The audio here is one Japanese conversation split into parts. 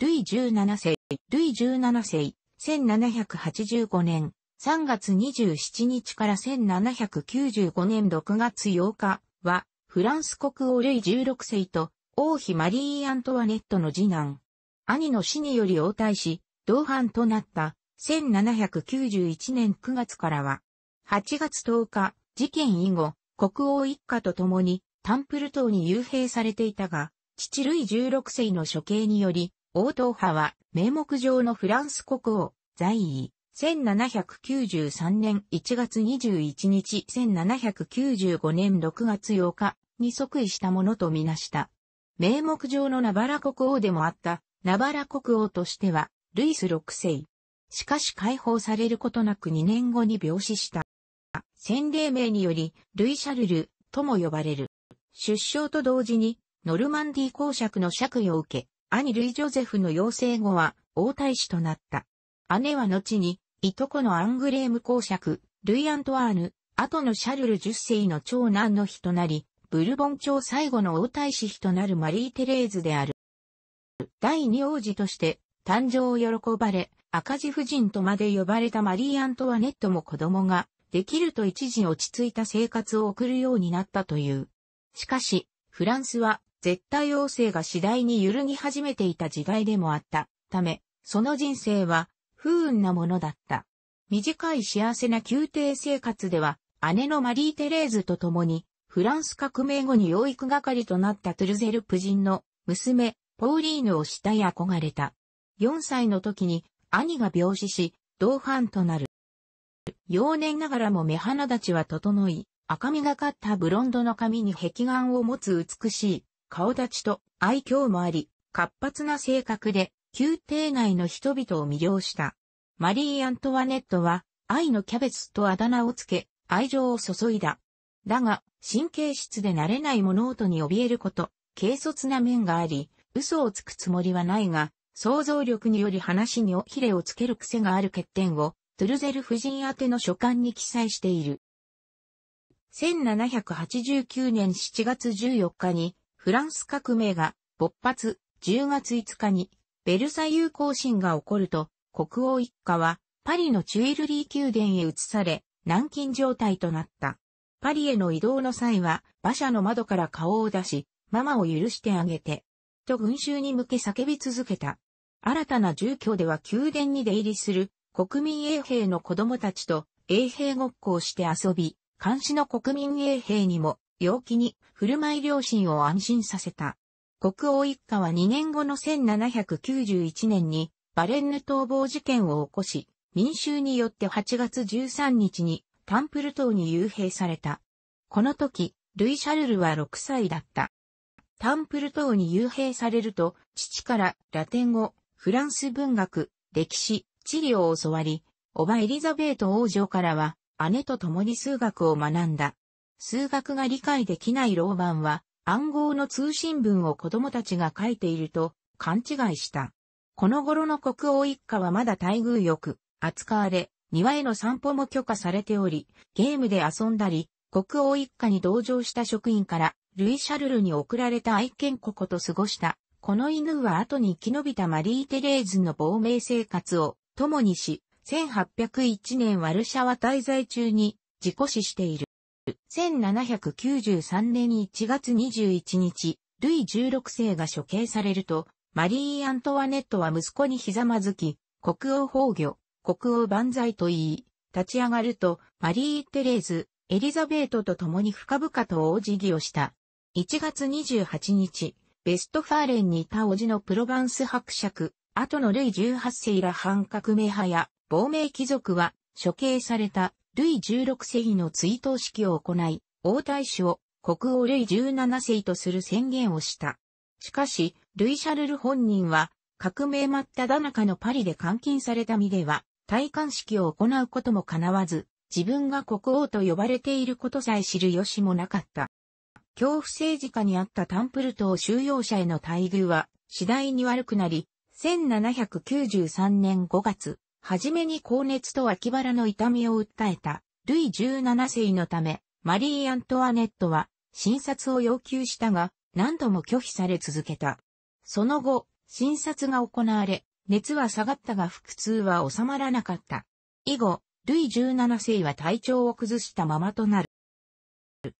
ルイ17世、ルイ17世、1785年3月27日から1795年6月8日は、フランス国王ルイ16世と王妃マリー・アントワネットの次男。兄の死により応対し、同伴となった1791年9月からは、8月10日、事件以後、国王一家と共にタンプル島に幽閉されていたが、父ルイ16世の処刑により、王党派は、名目上のフランス国王、在位、1793年1月21日、1795年6月8日に即位したものとみなした。名目上のナバラ国王でもあった、ナバラ国王としては、ルイス6世。しかし解放されることなく2年後に病死した。先例名により、ルイ・シャルルとも呼ばれる。出生と同時に、ノルマンディ公爵の爵位を受け、兄ルイ・ジョゼフの養成後は王太子となった。姉は後に、いとこのアングレーム公爵、ルイ・アントワーヌ、後のシャルル10世の長男の日となり、ブルボン朝最後の王太子妃となるマリー・テレーズである。第二王子として誕生を喜ばれ、赤字夫人とまで呼ばれたマリー・アントワネットも子供ができると一時落ち着いた生活を送るようになったという。しかし、フランスは絶対王政が次第に揺るぎ始めていた時代でもあった。ため、その人生は不運なものだった。短い幸せな宮廷生活では、姉のマリー・テレーズと共に、フランス革命後に養育係となったトゥルゼル夫人の娘、ポーリーヌを慕い憧れた。4歳の時に兄が病死し、同伴となる。幼年ながらも目鼻立ちは整い、赤みがかったブロンドの髪に壁眼を持つ美しい顔立ちと愛嬌もあり、活発な性格で、宮廷内の人々を魅了した。マリー・アントワネットは、愛のキャベツとあだ名をつけ、愛情を注いだ。だが、神経質で慣れない物音に怯えること、軽率な面があり、嘘をつくつもりはないが、想像力により話に尾ひれをつける癖がある欠点を、トゥルゼル夫人宛ての書簡に記載している。1789年7月14日に、フランス革命が勃発、10月5日にベルサイユ行進が起こると、国王一家はパリのチュイルリー宮殿へ移され、軟禁状態となった。パリへの移動の際は、馬車の窓から顔を出し、ママを許してあげて、と群衆に向け叫び続けた。新たな住居では宮殿に出入りする国民衛兵の子供たちと衛兵ごっこをして遊び、監視の国民衛兵にも陽気に振る舞い両親を安心させた。国王一家は2年後の1791年にバレンヌ逃亡事件を起こし、民衆によって8月13日にタンプル島に幽閉された。この時、ルイ・シャルルは6歳だった。タンプル島に幽閉されると、父からラテン語、フランス文学、歴史、地理を教わり、おばエリザベート王女からは、姉と共に数学を学んだ。数学が理解できない老板は暗号の通信文を子供たちが書いていると勘違いした。この頃の国王一家はまだ待遇よく扱われ、庭への散歩も許可されており、ゲームで遊んだり、国王一家に同乗した職員から、ルイ・シャルルに送られた愛犬ココと過ごした。この犬は後に生き延びたマリー・テレーズの亡命生活を共にし、1801年ワルシャワ滞在中に事故死している。1793年1月21日、ルイ16世が処刑されると、マリー・アントワネットは息子にひざまずき、国王崩御、国王万歳と言い、立ち上がると、マリー・テレーズ、エリザベートと共に深々と大辞儀をした。1月28日、ベストファーレンにいた王子のプロヴァンス伯爵、後のルイ18世ら反革命派や亡命貴族は処刑された。ルイ16世紀の追悼式を行い、王太子を国王ルイ17世とする宣言をした。しかし、ルイ・シャルル本人は、革命真っただ中のパリで監禁された身では、戴冠式を行うことも叶わず、自分が国王と呼ばれていることさえ知る由もなかった。恐怖政治家にあったタンプル島収容者への待遇は次第に悪くなり、1793年5月、はじめに高熱と脇腹の痛みを訴えた、ルイ17世のため、マリー・アントワネットは、診察を要求したが、何度も拒否され続けた。その後、診察が行われ、熱は下がったが腹痛は収まらなかった。以後、ルイ17世は体調を崩したままとなる。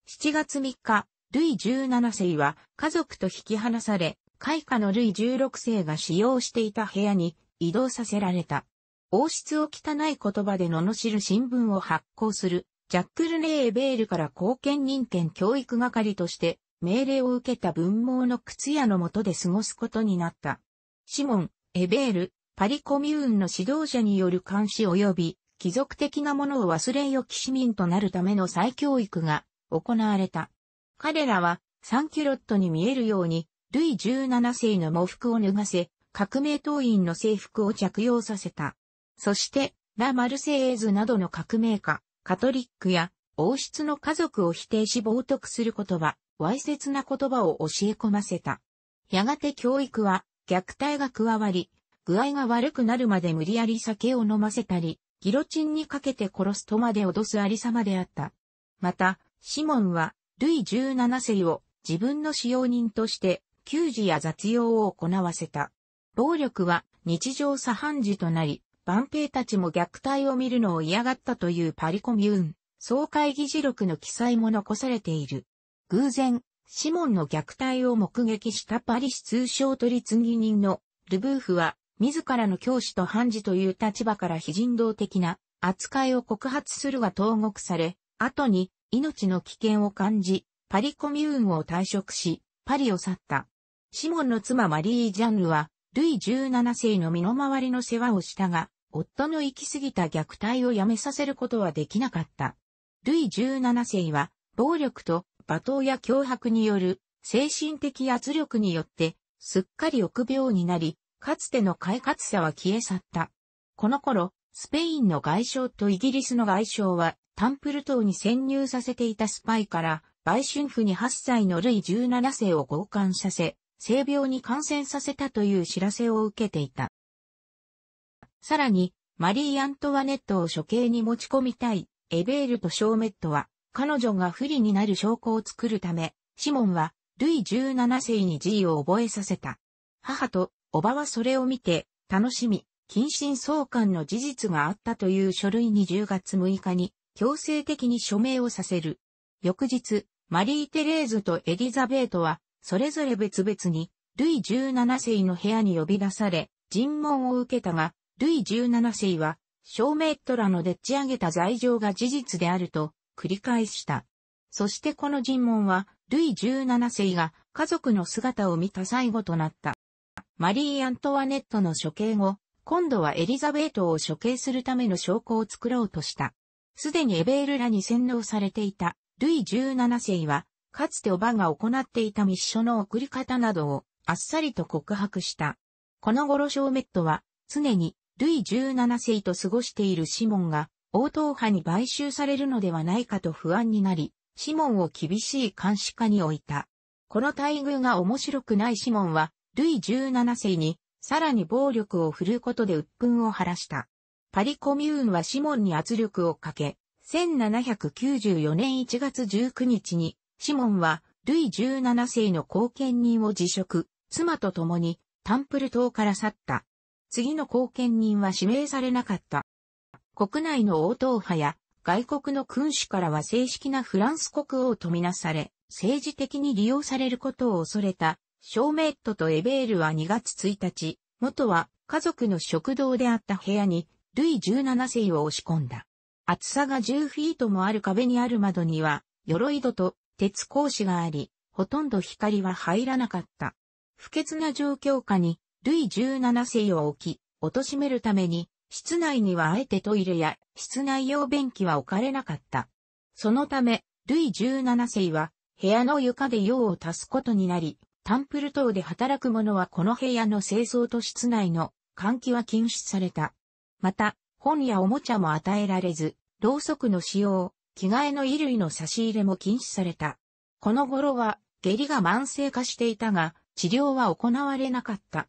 7月3日、ルイ17世は家族と引き離され、開花のルイ16世が使用していた部屋に移動させられた。王室を汚い言葉で罵る新聞を発行する、ジャック・ルネー・エベールから貢献。人権教育係として、命令を受けた文盲の靴屋の下で過ごすことになった。シモン、エベール、パリコミューンの指導者による監視及び、貴族的なものを忘れよき市民となるための再教育が行われた。彼らは、サンキュロットに見えるように、ルイ17世の喪服を脱がせ、革命党員の制服を着用させた。そして、ラ・マルセエーズなどの革命家、カトリックや王室の家族を否定し冒涜する言葉、わいせつな言葉を教え込ませた。やがて教育は虐待が加わり、具合が悪くなるまで無理やり酒を飲ませたり、ギロチンにかけて殺すとまで脅すありさまであった。また、シモンは、ルイ17世を自分の使用人として、給仕や雑用を行わせた。暴力は日常茶飯事となり、万兵たちも虐待を見るのを嫌がったというパリコミューン、総会議事録の記載も残されている。偶然、シモンの虐待を目撃したパリ市通商取次人のルブーフは、自らの教師と判事という立場から非人道的な扱いを告発するが投獄され、後に命の危険を感じ、パリコミューンを退職し、パリを去った。シモンの妻マリー・ジャンヌは、ルイ17世の身の回りの世話をしたが、夫の行き過ぎた虐待をやめさせることはできなかった。ルイ17世は、暴力と罵倒や脅迫による精神的圧力によって、すっかり臆病になり、かつての快活さは消え去った。この頃、スペインの外相とイギリスの外相は、タンプル島に潜入させていたスパイから、売春婦に8歳のルイ17世を強姦させ、性病に感染させたという知らせを受けていた。さらに、マリー・アントワネットを処刑に持ち込みたい、エベールとショーメットは、彼女が不利になる証拠を作るため、シモンは、ルイ17世に G を覚えさせた。母と、おばはそれを見て、楽しみ、近親相関の事実があったという書類に10月6日に、強制的に署名をさせる。翌日、マリー・テレーズとエリザベートは、それぞれ別々に、ルイ17世の部屋に呼び出され、尋問を受けたが、ルイ17世は、証明トラのでっち上げた罪状が事実であると繰り返した。そしてこの尋問は、ルイ17世が家族の姿を見た最後となった。マリー・アントワネットの処刑後、今度はエリザベートを処刑するための証拠を作ろうとした。すでにエベールらに洗脳されていた、ルイ17世は、かつておばが行っていた密書の送り方などをあっさりと告白した。この頃ショーメットは常にルイ17世と過ごしているシモンが、王党派に買収されるのではないかと不安になり、シモンを厳しい監視下に置いた。この待遇が面白くないシモンは、ルイ17世に、さらに暴力を振るうことで鬱憤を晴らした。パリコミューンはシモンに圧力をかけ、1794年1月19日に、シモンは、ルイ17世の後見人を辞職、妻と共に、タンプル島から去った。次の後見人は指名されなかった。国内の王党派や外国の君主からは正式なフランス国王とみなされ、政治的に利用されることを恐れた、ショーメットとエベールは2月1日、元は家族の食堂であった部屋に、ルイ17世を押し込んだ。厚さが10フィートもある壁にある窓には、鎧戸と鉄格子があり、ほとんど光は入らなかった。不潔な状況下に、ルイ17世を置き、貶めるために、室内にはあえてトイレや室内用便器は置かれなかった。そのため、ルイ17世は部屋の床で用を足すことになり、タンプル等で働く者はこの部屋の清掃と室内の換気は禁止された。また、本やおもちゃも与えられず、ろうそくの使用、着替えの衣類の差し入れも禁止された。この頃は、下痢が慢性化していたが、治療は行われなかった。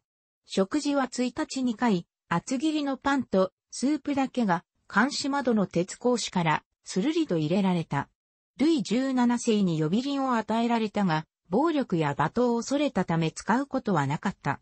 食事は1日2回、厚切りのパンとスープだけが監視窓の鉄格子からスルリと入れられた。ルイ17世に予備林を与えられたが、暴力や罵倒を恐れたため使うことはなかった。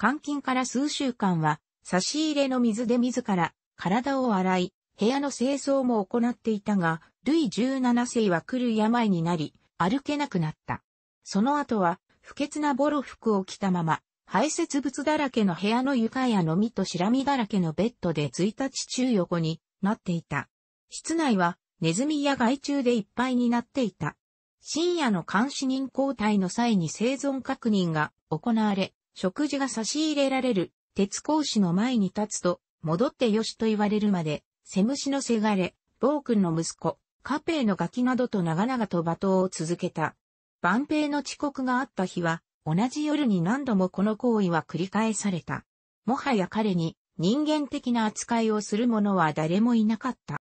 監禁から数週間は、差し入れの水で自ら体を洗い、部屋の清掃も行っていたが、ルイ17世は来る病になり、歩けなくなった。その後は、不潔なボロ服を着たまま、排泄物だらけの部屋の床やのみとしらみだらけのベッドで1日中横になっていた。室内はネズミや害虫でいっぱいになっていた。深夜の監視人交代の際に生存確認が行われ、食事が差し入れられる鉄格子の前に立つと、戻ってよしと言われるまで、セムシのせがれ、暴君の息子、カペイのガキなどと長々と罵倒を続けた。万平の遅刻があった日は、同じ夜に何度もこの行為は繰り返された。もはや彼に人間的な扱いをする者は誰もいなかった。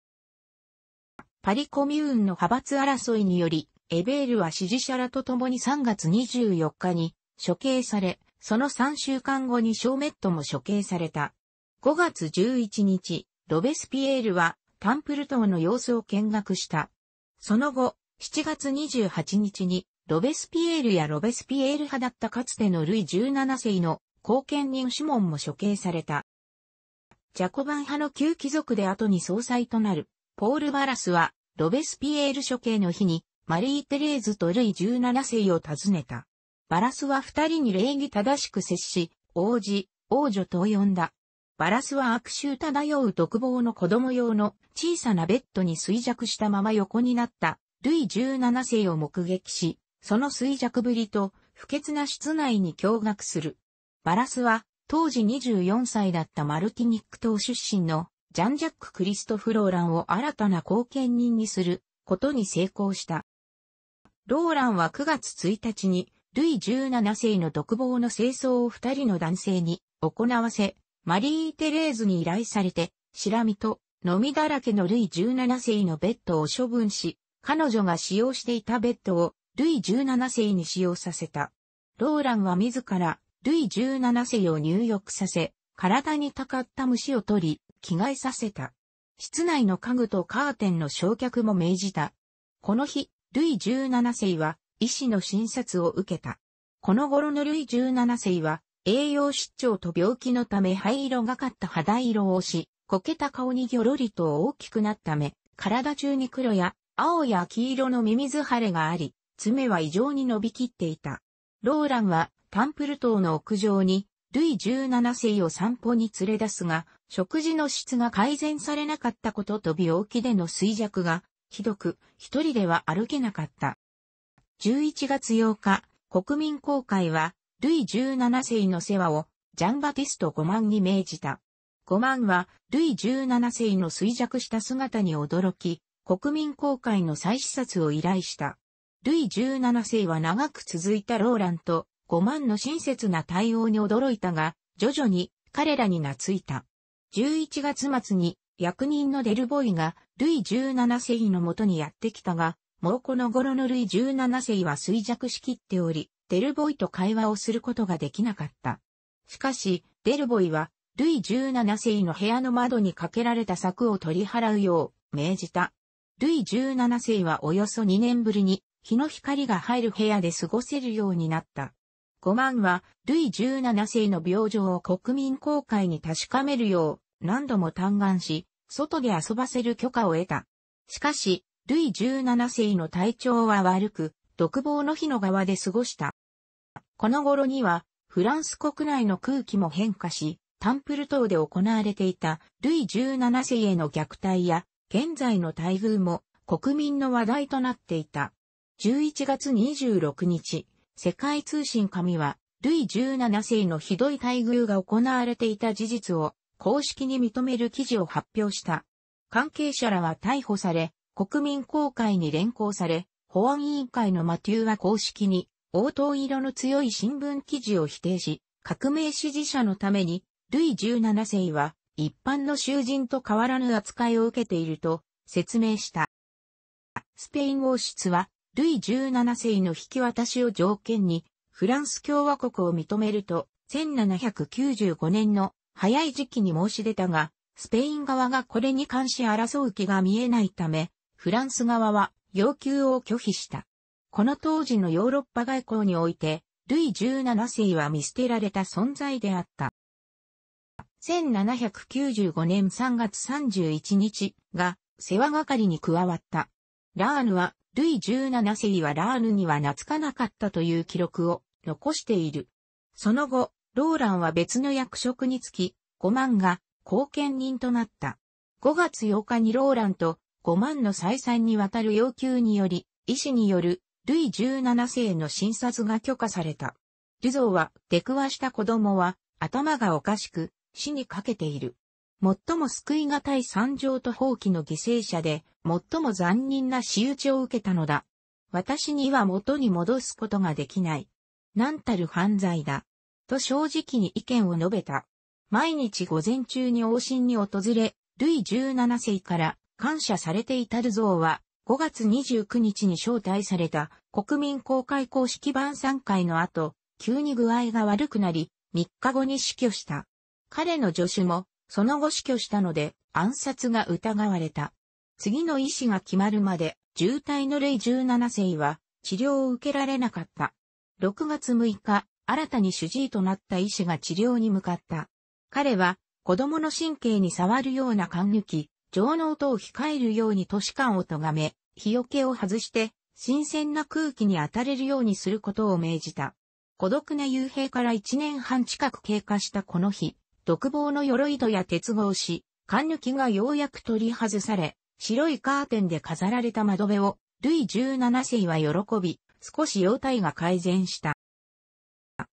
パリコミューンの派閥争いにより、エベールは支持者らと共に3月24日に処刑され、その3週間後にショーメットも処刑された。5月11日、ロベスピエールはタンプル島の様子を見学した。その後、7月28日にロベスピエールやロベスピエール派だったかつてのルイ17世の後見人シモンも処刑された。ジャコバン派の旧貴族で後に総裁となる、ポール・バラスは、ロベスピエール処刑の日に、マリー・テレーズとルイ17世を訪ねた。バラスは二人に礼儀正しく接し、王子、王女と呼んだ。バラスは悪臭漂う独房の子供用の小さなベッドに衰弱したまま横になった、ルイ17世を目撃し、その衰弱ぶりと不潔な室内に驚愕する。バラスは当時24歳だったマルティニック島出身のジャンジャック・クリストフ・ローランを新たな貢献人にすることに成功した。ローランは9月1日にルイ17世の独房の清掃を2人の男性に行わせ、マリー・テレーズに依頼されて、シラミと飲みだらけのルイ17世のベッドを処分し、彼女が使用していたベッドをルイ17世に使用させた。ローランは自ら、ルイ17世を入浴させ、体にたかった虫を取り、着替えさせた。室内の家具とカーテンの焼却も命じた。この日、ルイ17世は、医師の診察を受けた。この頃のルイ17世は、栄養失調と病気のため灰色がかった肌色をし、こけた顔にぎょろりと大きくなった目、体中に黒や青や黄色のミミズ腫れがあり、爪は異常に伸びきっていた。ローランはタンプル島の屋上にルイ17世を散歩に連れ出すが、食事の質が改善されなかったことと病気での衰弱が、ひどく、一人では歩けなかった。11月8日、国民公会は、ルイ17世の世話を、ジャンバティスト5万に命じた。5万は、ルイ17世の衰弱した姿に驚き、国民公会の再視察を依頼した。ルイ17世は長く続いたローランと5万の親切な対応に驚いたが、徐々に彼らに懐いた。11月末に役人のデルボイがルイ17世のもとにやってきたが、もうこの頃のルイ17世は衰弱しきっており、デルボイと会話をすることができなかった。しかし、デルボイは、ルイ17世の部屋の窓にかけられた柵を取り払うよう命じた。ルイ17世はおよそ2年ぶりに日の光が入る部屋で過ごせるようになった。5万は、ルイ17世の病状を国民公開に確かめるよう、何度も嘆願し、外で遊ばせる許可を得た。しかし、ルイ17世の体調は悪く、独房の日の側で過ごした。この頃には、フランス国内の空気も変化し、タンプル島で行われていたルイ17世への虐待や、現在の待遇も国民の話題となっていた。11月26日、世界通信紙は、ルイ17世のひどい待遇が行われていた事実を公式に認める記事を発表した。関係者らは逮捕され、国民公会に連行され、保安委員会のマテューは公式に、応答色の強い新聞記事を否定し、革命支持者のために、ルイ17世は、一般の囚人と変わらぬ扱いを受けていると説明した。スペイン王室はルイ17世の引き渡しを条件に、フランス共和国を認めると、1795年の早い時期に申し出たが、スペイン側がこれに関し争う気が見えないため、フランス側は要求を拒否した。この当時のヨーロッパ外交において、ルイ17世は見捨てられた存在であった。1795年3月31日が世話係に加わった。ラーヌはルイ17世はラーヌには懐かなかったという記録を残している。その後、ローランは別の役職につき、5万が後見人となった。5月8日にローランと5万の再三にわたる要求により、医師によるルイ17世の診察が許可された。ルゾーは出くわした子供は頭がおかしく死にかけている。最も救いがたい惨状と放棄の犠牲者で、最も残忍な仕打ちを受けたのだ。私には元に戻すことができない。何たる犯罪だ。と正直に意見を述べた。毎日午前中に往診に訪れ、ルイ17世から感謝されていたルゾーは、5月29日に招待された国民公開公式晩餐会の後、急に具合が悪くなり、3日後に死去した。彼の助手もその後死去したので暗殺が疑われた。次の医師が決まるまで、渋滞のレイ17世は治療を受けられなかった。6月6日、新たに主治医となった医師が治療に向かった。彼は子供の神経に触るような勘抜き、情の音を控えるように都市間を咎め、日よけを外して、新鮮な空気に当たれるようにすることを命じた。孤独な幽閉から1年半近く経過したこの日、独房の鎧戸や鉄合し、缶抜きがようやく取り外され、白いカーテンで飾られた窓辺を、ルイ17世は喜び、少し容態が改善した。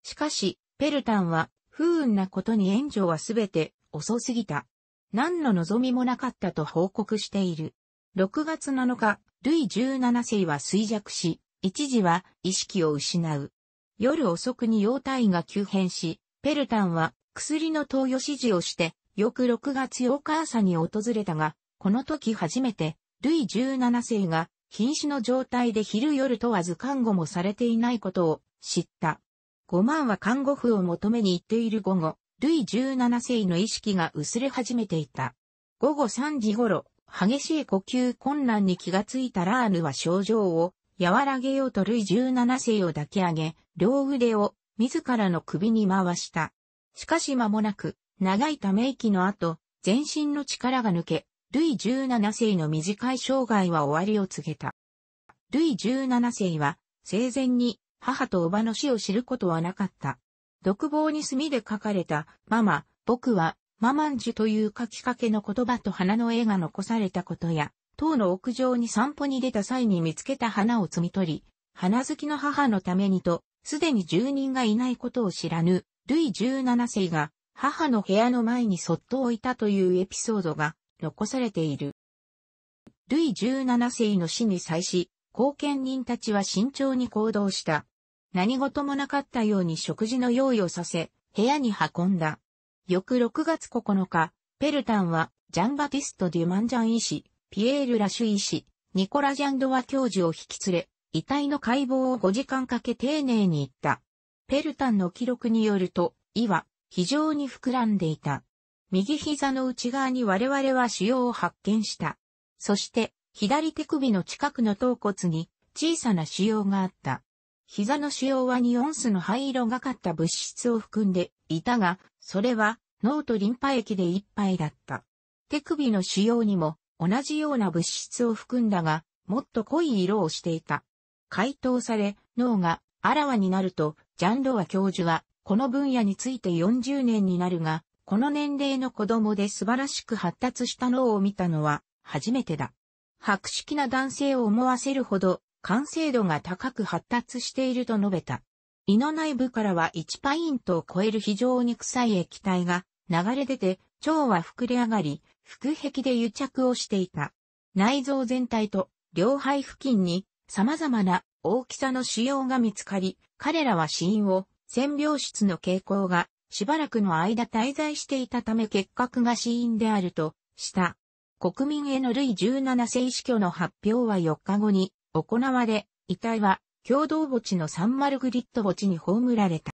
しかし、ペルタンは、不運なことに援助はすべて遅すぎた。何の望みもなかったと報告している。6月7日、ルイ17世は衰弱し、一時は意識を失う。夜遅くに容態が急変し、ペルタンは薬の投与指示をして、翌6月8日朝に訪れたが、この時初めて、ルイ17世が、瀕死の状態で昼夜問わず看護もされていないことを知った。5万は看護婦を求めに行っている午後、ルイ17世の意識が薄れ始めていた。午後3時頃、激しい呼吸困難に気がついたラーヌは症状を和らげようとルイ17世を抱き上げ、両腕を自らの首に回した。しかし間もなく、長いため息の後、全身の力が抜け、ルイ17世の短い生涯は終わりを告げた。ルイ17世は、生前に母と叔母の死を知ることはなかった。独房に墨で書かれた、ママ、僕は、ママンジュという書きかけの言葉と花の絵が残されたことや、塔の屋上に散歩に出た際に見つけた花を摘み取り、花好きの母のためにと、すでに住人がいないことを知らぬ、ルイ17世が母の部屋の前にそっと置いたというエピソードが残されている。ルイ17世の死に際し、後見人たちは慎重に行動した。何事もなかったように食事の用意をさせ、部屋に運んだ。翌6月9日、ペルタンは、ジャンバティスト・デュマンジャン医師、ピエール・ラシュ医師、ニコラ・ジャンドワ教授を引き連れ、遺体の解剖を5時間かけ丁寧に行った。ペルタンの記録によると、胃は非常に膨らんでいた。右膝の内側に我々は腫瘍を発見した。そして、左手首の近くの頭骨に小さな腫瘍があった。膝の腫瘍はニオンスの灰色がかった物質を含んでいたが、それは脳とリンパ液でいっぱいだった。手首の腫瘍にも同じような物質を含んだが、もっと濃い色をしていた。解凍され、脳があらわになるとジャンロワ教授は、この分野について40年になるが、この年齢の子供で素晴らしく発達した脳を見たのは、初めてだ。白色な男性を思わせるほど、完成度が高く発達していると述べた。胃の内部からは1パイントを超える非常に臭い液体が流れ出て、腸は膨れ上がり、腹壁で癒着をしていた。内臓全体と両肺付近に様々な大きさの腫瘍が見つかり、彼らは死因を、占病室の傾向が、しばらくの間滞在していたため結核が死因であると、した。国民への類17世死去の発表は4日後に行われ、遺体は共同墓地のサンマルグリット墓地に葬られた。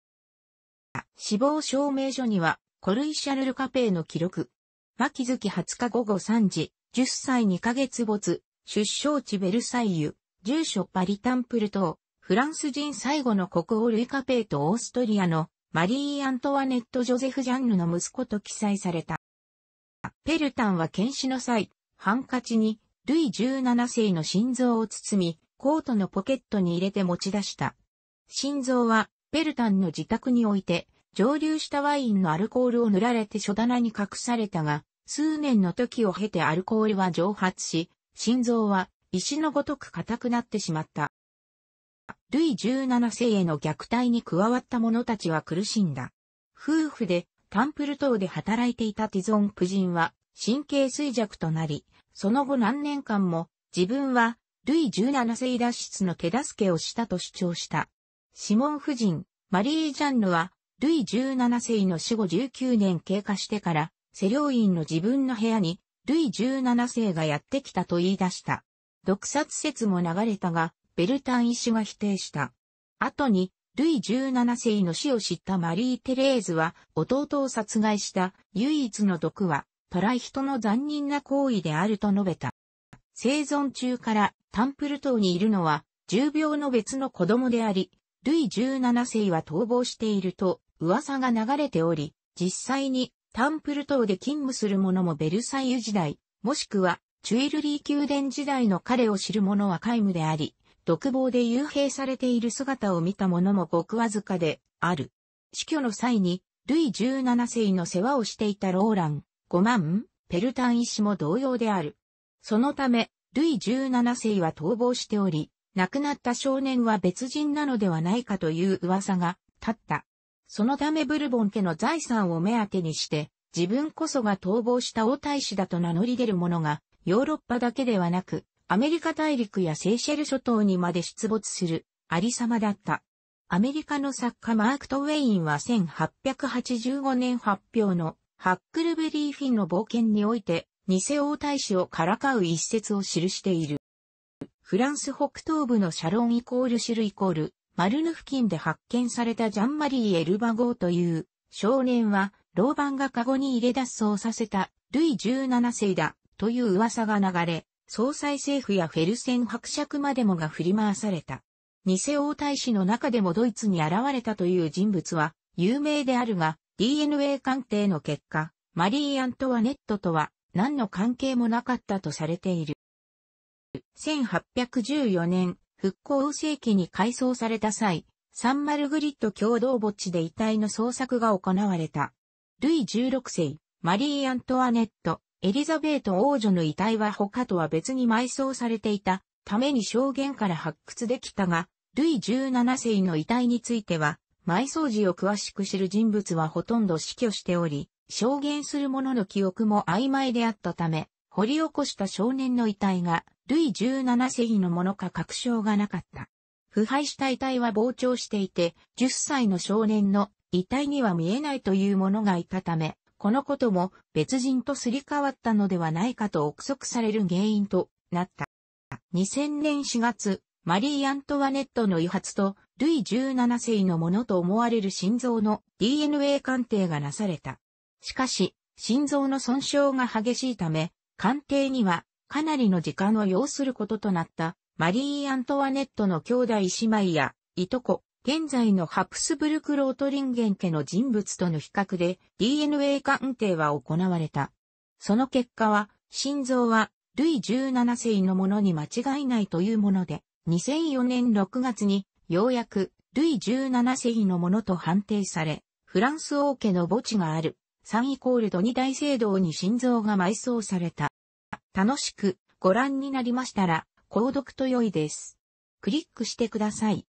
死亡証明書には、コルイ・シャルル・カペーの記録。牧月20日午後3時、10歳2ヶ月没、出生地ベルサイユ、住所パリタンプル島、フランス人最後の国王ルイカペイとオーストリアのマリー・アントワネット・ジョゼフ・ジャンヌの息子と記載された。ペルタンは検視の際、ハンカチにルイ17世の心臓を包み、コートのポケットに入れて持ち出した。心臓はペルタンの自宅に置いて、蒸留したワインのアルコールを塗られて書棚に隠されたが、数年の時を経てアルコールは蒸発し、心臓は石のごとく硬くなってしまった。ルイ17世への虐待に加わった者たちは苦しんだ。夫婦でタンプル島で働いていたティゾン夫人は神経衰弱となり、その後何年間も自分はルイ17世脱出の手助けをしたと主張した。シモン夫人、マリー・ジャンヌは、ルイ17世の死後19年経過してから、セリインの自分の部屋に、ルイ17世がやってきたと言い出した。毒殺説も流れたが、ベルタン医師が否定した。後に、ルイ17世の死を知ったマリー・テレーズは、弟を殺害した唯一の毒は、トライ人の残忍な行為であると述べた。生存中からタンプル島にいるのは、重病の別の子供であり、ルイ17世は逃亡していると噂が流れており、実際にタンプル島で勤務する者もベルサイユ時代、もしくはチュイルリー宮殿時代の彼を知る者は皆無であり、独房で幽閉されている姿を見た者もごくわずかである。死去の際に、ルイ17世の世話をしていたローラン、5万、ペルタン医師も同様である。そのため、ルイ17世は逃亡しており、亡くなった少年は別人なのではないかという噂が立った。そのためブルボン家の財産を目当てにして、自分こそが逃亡した王太子だと名乗り出る者が、ヨーロッパだけではなく、アメリカ大陸やセーシェル諸島にまで出没するありさまだった。アメリカの作家マーク・トウェインは1885年発表のハックルベリー・フィンの冒険において偽王太子をからかう一節を記している。フランス北東部のシャロンイコールシルイコールマルヌ付近で発見されたジャンマリー・エルバゴーという少年は老板がカゴに入れ脱走させたルイ17世だという噂が流れ、総裁政府やフェルセン伯爵までもが振り回された。偽王太子の中でもドイツに現れたという人物は有名であるが、DNA 鑑定の結果、マリー・アントワネットとは何の関係もなかったとされている。1814年、復興世紀に改装された際、サンマルグリッド共同墓地で遺体の捜索が行われた。ルイ16世、マリー・アントワネット、エリザベート王女の遺体は他とは別に埋葬されていたために証言から発掘できたが、ルイ17世の遺体については、埋葬時を詳しく知る人物はほとんど死去しており、証言する者の記憶も曖昧であったため、掘り起こした少年の遺体が、ルイ17世のものか確証がなかった。腐敗した遺体は膨張していて、10歳の少年の遺体には見えないというものがいたため、このことも別人とすり替わったのではないかと憶測される原因となった。2000年4月、マリー・アントワネットの遺発と、ルイ17世のものと思われる心臓の DNA 鑑定がなされた。しかし、心臓の損傷が激しいため、鑑定にはかなりの時間を要することとなった、マリー・アントワネットの兄弟姉妹や、いとこ、現在のハプスブルク・ロートリンゲン家の人物との比較で DNA 鑑定は行われた。その結果は、心臓はルイ17世のものに間違いないというもので、2004年6月にようやくルイ17世のものと判定され、フランス王家の墓地がある3イコールド2大聖堂に心臓が埋葬された。楽しくご覧になりましたら、購読と良いです。クリックしてください。